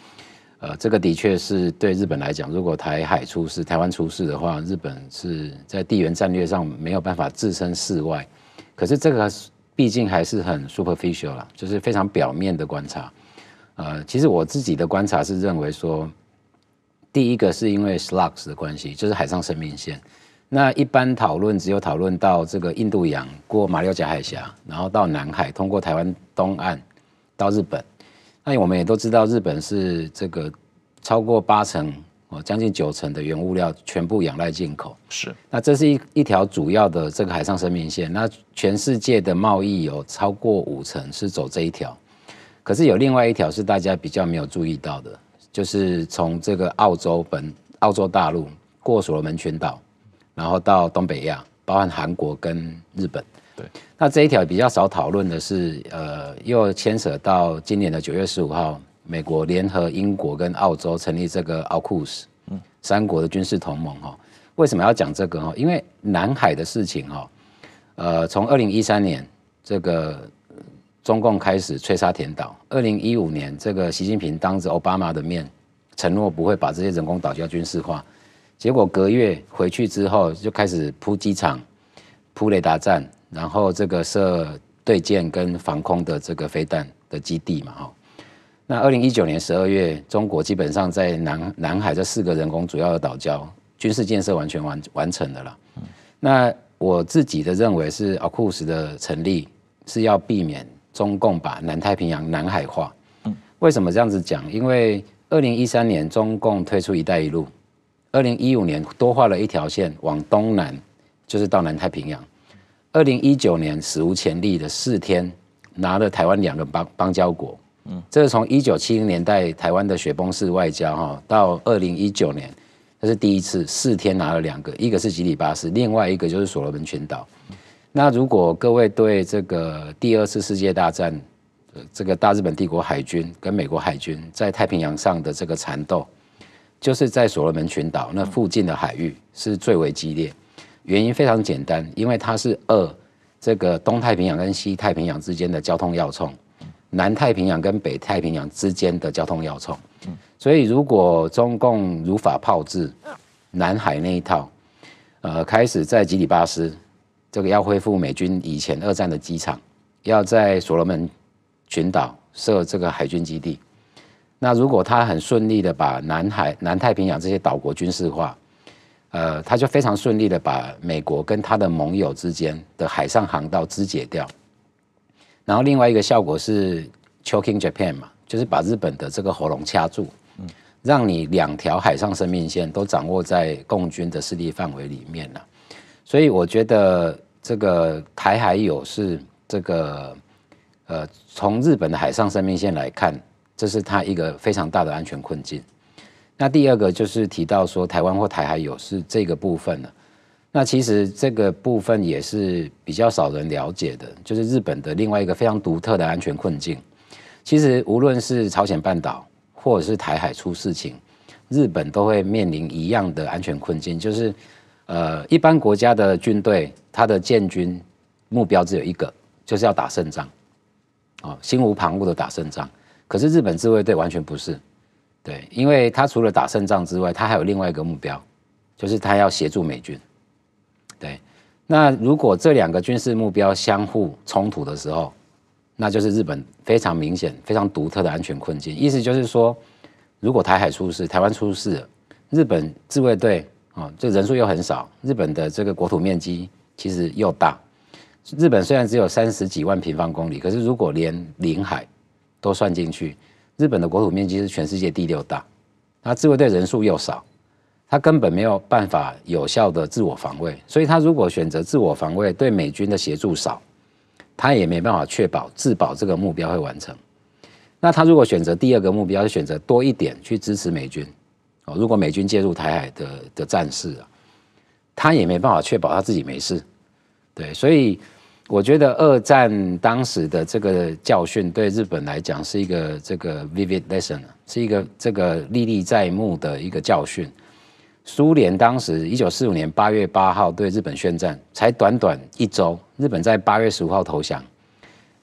呃，这个的确是对日本来讲，如果台海出事、台湾出事的话，日本是在地缘战略上没有办法置身事外。可是这个毕竟还是很 superficial 了，就是非常表面的观察。呃，其实我自己的观察是认为说，第一个是因为 slugs 的关系，就是海上生命线。那一般讨论只有讨论到这个印度洋过马六甲海峡，然后到南海，通过台湾东岸到日本。那我们也都知道，日本是这个超过八成哦，将近九成的原物料全部仰赖进口。是。那这是一一条主要的这个海上生命线。那全世界的贸易有超过五成是走这一条，可是有另外一条是大家比较没有注意到的，就是从这个澳洲本澳洲大陆过所罗门群岛，然后到东北亚，包含韩国跟日本。那这一条比较少讨论的是，呃，又牵扯到今年的九月十五号，美国联合英国跟澳洲成立这个奥库斯，嗯，三国的军事同盟哈。为什么要讲这个哈？因为南海的事情哈，呃，从二零一三年这个中共开始吹沙填岛，二零一五年这个习近平当着奥巴马的面承诺不会把这些人工岛礁军事化，结果隔月回去之后就开始铺机场、铺雷达站。然后这个设对舰跟防空的这个飞弹的基地嘛，哈。那二零一九年十二月，中国基本上在南南海这四个人工主要的岛礁军事建设完全完完成的了。那我自己的认为是阿库 s 的成立是要避免中共把南太平洋南海化。嗯。为什么这样子讲？因为二零一三年中共推出“一带一路”，二零一五年多画了一条线往东南，就是到南太平洋。二零一九年史无前例的四天拿了台湾两个邦邦交国，嗯，这是从一九七零年代台湾的雪崩式外交哈到二零一九年，这是第一次四天拿了两个，一个是吉里巴斯，另外一个就是所罗门群岛。那如果各位对这个第二次世界大战，这个大日本帝国海军跟美国海军在太平洋上的这个缠斗，就是在所罗门群岛那附近的海域是最为激烈。原因非常简单，因为它是二这个东太平洋跟西太平洋之间的交通要冲，南太平洋跟北太平洋之间的交通要冲。所以如果中共如法炮制，南海那一套，呃，开始在吉里巴斯这个要恢复美军以前二战的机场，要在所罗门群岛设这个海军基地，那如果他很顺利的把南海、南太平洋这些岛国军事化。呃，他就非常顺利的把美国跟他的盟友之间的海上航道肢解掉，然后另外一个效果是 choking Japan 嘛，就是把日本的这个喉咙掐住，嗯，让你两条海上生命线都掌握在共军的势力范围里面了，所以我觉得这个台海有是这个，呃，从日本的海上生命线来看，这是他一个非常大的安全困境。那第二个就是提到说台湾或台海有事这个部分了，那其实这个部分也是比较少人了解的，就是日本的另外一个非常独特的安全困境。其实无论是朝鲜半岛或者是台海出事情，日本都会面临一样的安全困境，就是呃一般国家的军队它的建军目标只有一个，就是要打胜仗，啊心无旁骛的打胜仗。可是日本自卫队完全不是。对，因为他除了打胜仗之外，他还有另外一个目标，就是他要协助美军。对，那如果这两个军事目标相互冲突的时候，那就是日本非常明显、非常独特的安全困境。意思就是说，如果台海出事、台湾出事，日本自卫队啊，这人数又很少，日本的这个国土面积其实又大。日本虽然只有三十几万平方公里，可是如果连领海都算进去。日本的国土面积是全世界第六大，那自卫队人数又少，他根本没有办法有效的自我防卫。所以他如果选择自我防卫，对美军的协助少，他也没办法确保自保这个目标会完成。那他如果选择第二个目标，选择多一点去支持美军，哦，如果美军介入台海的的战事啊，他也没办法确保他自己没事。对，所以。我觉得二战当时的这个教训对日本来讲是一个这个 vivid lesson，是一个这个历历在目的一个教训。苏联当时一九四五年八月八号对日本宣战，才短短一周，日本在八月十五号投降。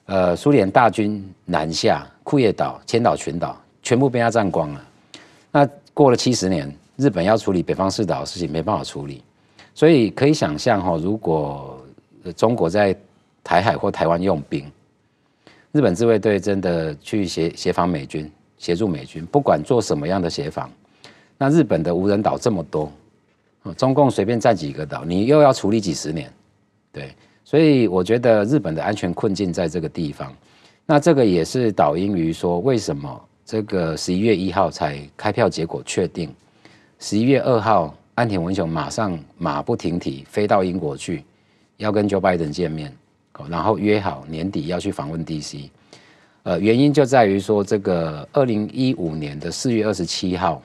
呃，苏联大军南下，库页岛、千岛群岛全部被他占光了。那过了七十年，日本要处理北方四岛的事情没办法处理，所以可以想象哈，如果中国在台海或台湾用兵，日本自卫队真的去协协防美军，协助美军，不管做什么样的协防，那日本的无人岛这么多，中共随便占几个岛，你又要处理几十年，对，所以我觉得日本的安全困境在这个地方。那这个也是导因于说，为什么这个十一月一号才开票，结果确定，十一月二号安田文雄马上马不停蹄飞到英国去，要跟 i d 等 n 见面。然后约好年底要去访问 DC，呃，原因就在于说，这个二零一五年的四月二十七号，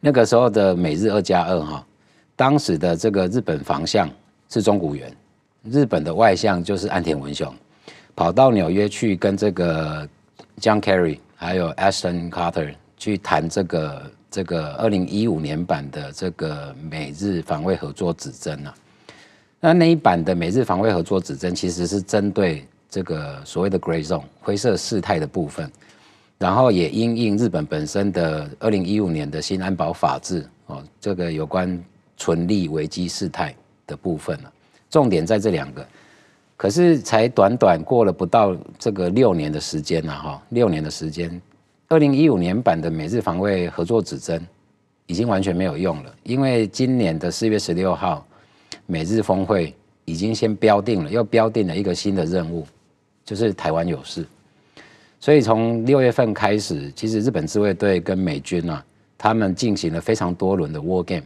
那个时候的美日二加二哈，当时的这个日本防相是中谷元，日本的外相就是安田文雄，跑到纽约去跟这个 John Kerry 还有 Ashton Carter 去谈这个这个二零一五年版的这个美日防卫合作指针呢。那那一版的美日防卫合作指针，其实是针对这个所谓的 grey zone 灰色事态的部分，然后也因应日本本身的二零一五年的新安保法制哦，这个有关存利危机事态的部分了，重点在这两个。可是才短短过了不到这个六年的时间了哈，六年的时间，二零一五年版的美日防卫合作指针已经完全没有用了，因为今年的四月十六号。美日峰会已经先标定了，又标定了一个新的任务，就是台湾有事。所以从六月份开始，其实日本自卫队跟美军啊，他们进行了非常多轮的 war game，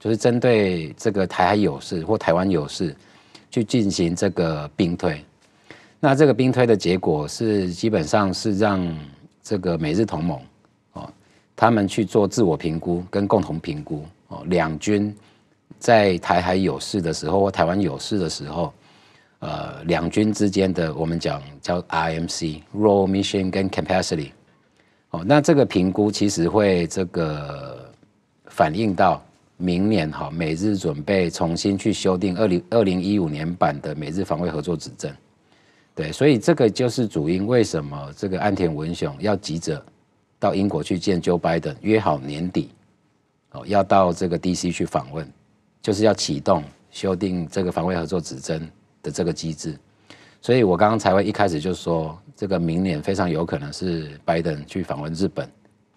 就是针对这个台海有事或台湾有事去进行这个兵推。那这个兵推的结果是，基本上是让这个美日同盟哦，他们去做自我评估跟共同评估哦，两军。在台海有事的时候，或台湾有事的时候，呃，两军之间的我们讲叫 RMC（Role Mission） 跟 Capacity，哦，那这个评估其实会这个反映到明年哈，美日准备重新去修订二零二零一五年版的美日防卫合作指针，对，所以这个就是主因，为什么这个安田文雄要急着到英国去见 Joe Biden，约好年底哦，要到这个 DC 去访问。就是要启动修订这个防卫合作指针的这个机制，所以我刚刚才会一开始就说，这个明年非常有可能是拜登去访问日本，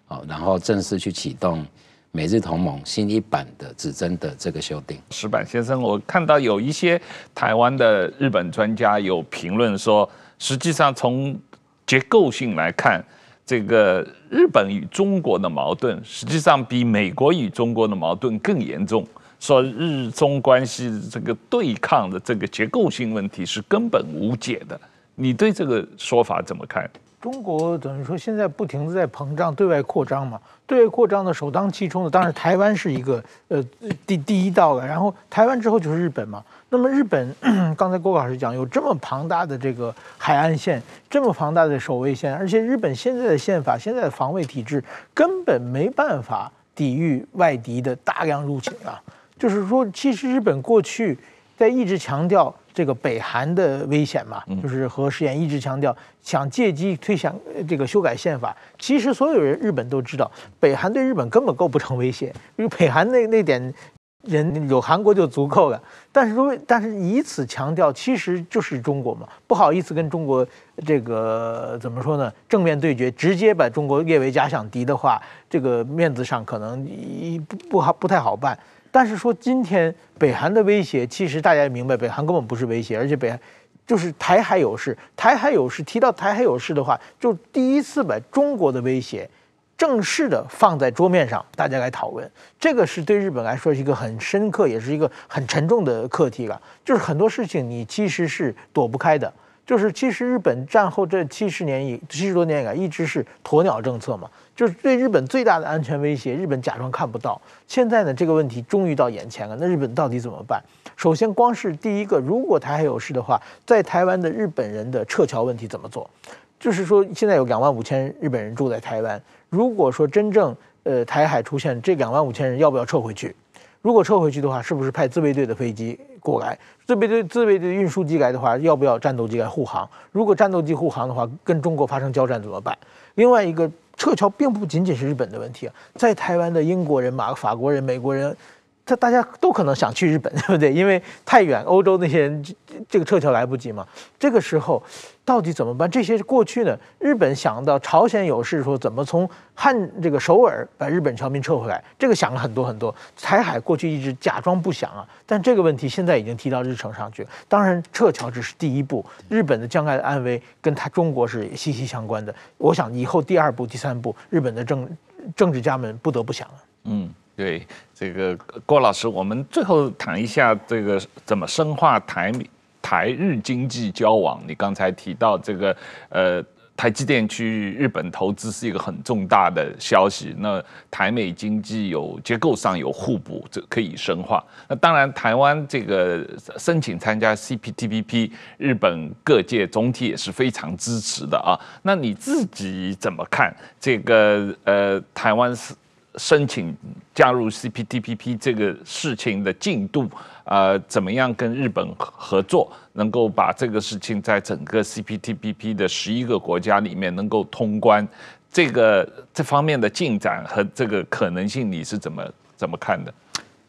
好，然后正式去启动美日同盟新一版的指针的这个修订。石板先生，我看到有一些台湾的日本专家有评论说，实际上从结构性来看，这个日本与中国的矛盾，实际上比美国与中国的矛盾更严重。说日中关系这个对抗的这个结构性问题是根本无解的，你对这个说法怎么看？中国等于说现在不停的在膨胀，对外扩张嘛，对外扩张的首当其冲的，当然台湾是一个呃第第一道了，然后台湾之后就是日本嘛。那么日本 刚才郭老师讲，有这么庞大的这个海岸线，这么庞大的守卫线，而且日本现在的宪法、现在的防卫体制根本没办法抵御外敌的大量入侵啊。就是说，其实日本过去在一直强调这个北韩的危险嘛，就是核试验，一直强调想借机推想这个修改宪法。其实所有人日本都知道，北韩对日本根本构不成威胁，因为北韩那那点人有韩国就足够了。但是说，但是以此强调，其实就是中国嘛，不好意思跟中国这个怎么说呢？正面对决，直接把中国列为假想敌的话，这个面子上可能不不好，不太好办。但是说今天北韩的威胁，其实大家也明白，北韩根本不是威胁，而且北韩就是台海有事，台海有事。提到台海有事的话，就第一次把中国的威胁正式的放在桌面上，大家来讨论。这个是对日本来说是一个很深刻，也是一个很沉重的课题了。就是很多事情你其实是躲不开的。就是，其实日本战后这七十年以七十多年以来一直是鸵鸟政策嘛，就是对日本最大的安全威胁，日本假装看不到。现在呢，这个问题终于到眼前了，那日本到底怎么办？首先，光是第一个，如果台海有事的话，在台湾的日本人的撤侨问题怎么做？就是说，现在有两万五千日本人住在台湾，如果说真正呃台海出现，这两万五千人要不要撤回去？如果撤回去的话，是不是派自卫队的飞机过来？自卫队自卫队运输机来的话，要不要战斗机来护航？如果战斗机护航的话，跟中国发生交战怎么办？另外一个撤侨并不仅仅是日本的问题，在台湾的英国人、马、法国人、美国人。他大家都可能想去日本，对不对？因为太远，欧洲那些人这个撤侨来不及嘛。这个时候，到底怎么办？这些是过去呢。日本想到朝鲜有事，说怎么从汉这个首尔把日本侨民撤回来，这个想了很多很多。台海过去一直假装不想啊，但这个问题现在已经提到日程上去。当然，撤侨只是第一步，日本的将来的安危跟他中国是息息相关的。我想以后第二步、第三步，日本的政政治家们不得不想了。嗯。对，这个郭老师，我们最后谈一下这个怎么深化台台日经济交往。你刚才提到这个，呃，台积电去日本投资是一个很重大的消息。那台美经济有结构上有互补，这可以深化。那当然，台湾这个申请参加 CPTPP，日本各界总体也是非常支持的啊。那你自己怎么看这个？呃，台湾是。申请加入 CPTPP 这个事情的进度呃，怎么样跟日本合作，能够把这个事情在整个 CPTPP 的十一个国家里面能够通关，这个这方面的进展和这个可能性，你是怎么怎么看的？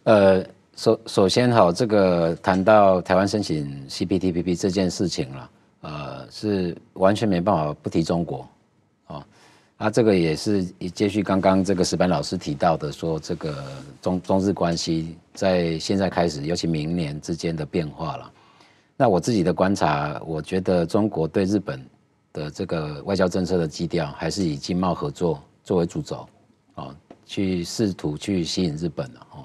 呃，首首先哈，这个谈到台湾申请 CPTPP 这件事情了，呃，是完全没办法不提中国。那这个也是接续刚刚这个石板老师提到的，说这个中中日关系在现在开始，尤其明年之间的变化了。那我自己的观察，我觉得中国对日本的这个外交政策的基调，还是以经贸合作作为主轴，哦，去试图去吸引日本的哦。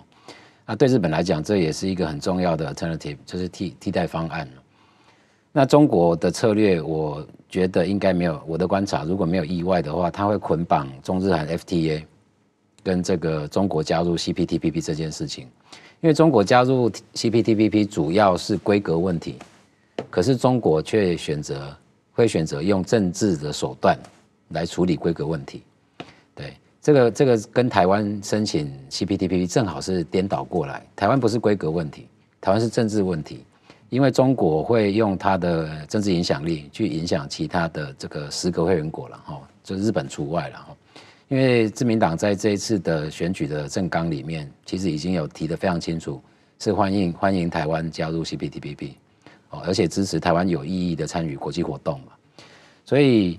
那对日本来讲，这也是一个很重要的 alternative，就是替替代方案。那中国的策略，我觉得应该没有我的观察，如果没有意外的话，他会捆绑中日韩 FTA 跟这个中国加入 CPTPP 这件事情，因为中国加入 CPTPP 主要是规格问题，可是中国却选择会选择用政治的手段来处理规格问题。对，这个这个跟台湾申请 CPTPP 正好是颠倒过来，台湾不是规格问题，台湾是政治问题。因为中国会用它的政治影响力去影响其他的这个十个会员国了哈，就日本除外了哈。因为自民党在这一次的选举的政纲里面，其实已经有提的非常清楚，是欢迎欢迎台湾加入 CPTPP 哦，而且支持台湾有意义的参与国际活动嘛。所以，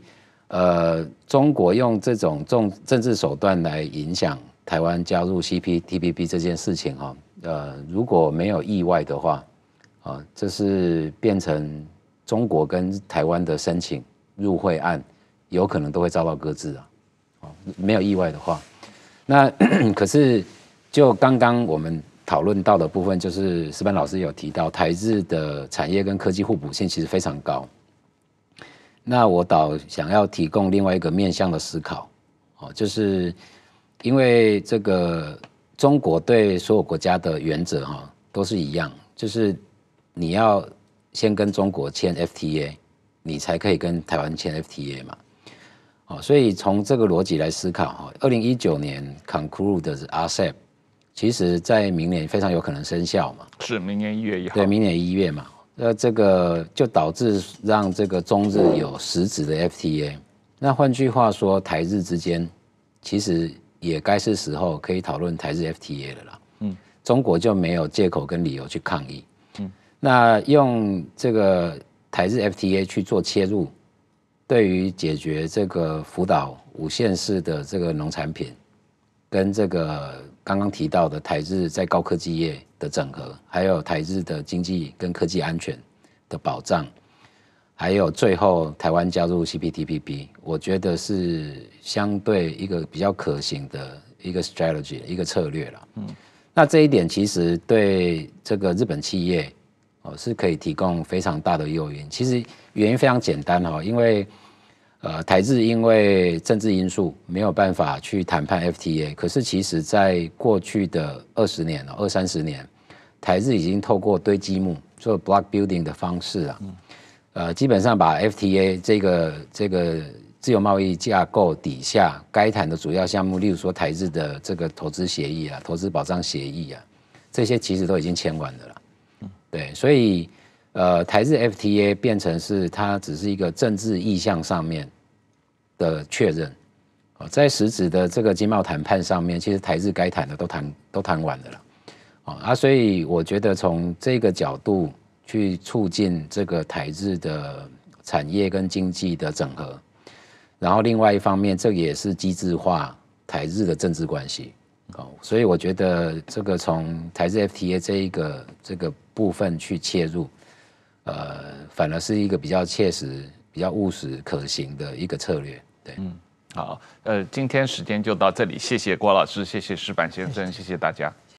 呃，中国用这种重政治手段来影响台湾加入 CPTPP 这件事情哈，呃，如果没有意外的话。啊，这是变成中国跟台湾的申请入会案，有可能都会遭到搁置啊！哦，没有意外的话，那 可是就刚刚我们讨论到的部分，就是石班老师有提到台日的产业跟科技互补性其实非常高。那我倒想要提供另外一个面向的思考，哦，就是因为这个中国对所有国家的原则哈，都是一样，就是。你要先跟中国签 FTA，你才可以跟台湾签 FTA 嘛。哦，所以从这个逻辑来思考，哈，二零一九年 conclude 的是 c s e p 其实在明年非常有可能生效嘛。是明年一月一号。对，明年一月嘛，那这个就导致让这个中日有实质的 FTA。那换句话说，台日之间其实也该是时候可以讨论台日 FTA 了啦。嗯，中国就没有借口跟理由去抗议。那用这个台日 FTA 去做切入，对于解决这个福岛五线式的这个农产品，跟这个刚刚提到的台日在高科技业的整合，还有台日的经济跟科技安全的保障，还有最后台湾加入 CPTPP，我觉得是相对一个比较可行的一个 strategy 一个策略了。嗯，那这一点其实对这个日本企业。是可以提供非常大的诱因，其实原因非常简单哈，因为呃台日因为政治因素没有办法去谈判 FTA，可是其实在过去的二十年哦二三十年，台日已经透过堆积木做 block building 的方式啊，呃基本上把 FTA 这个这个自由贸易架构底下该谈的主要项目，例如说台日的这个投资协议啊、投资保障协议啊，这些其实都已经签完了啦。对，所以，呃，台日 FTA 变成是它只是一个政治意向上面的确认，哦，在实质的这个经贸谈判上面，其实台日该谈的都谈都谈完了，哦啊，所以我觉得从这个角度去促进这个台日的产业跟经济的整合，然后另外一方面，这也是机制化台日的政治关系，哦，所以我觉得这个从台日 FTA 这一个这个。部分去切入，呃，反而是一个比较切实、比较务实、可行的一个策略。对，嗯，好，呃，今天时间就到这里，谢谢郭老师，谢谢石板先生，谢谢大家。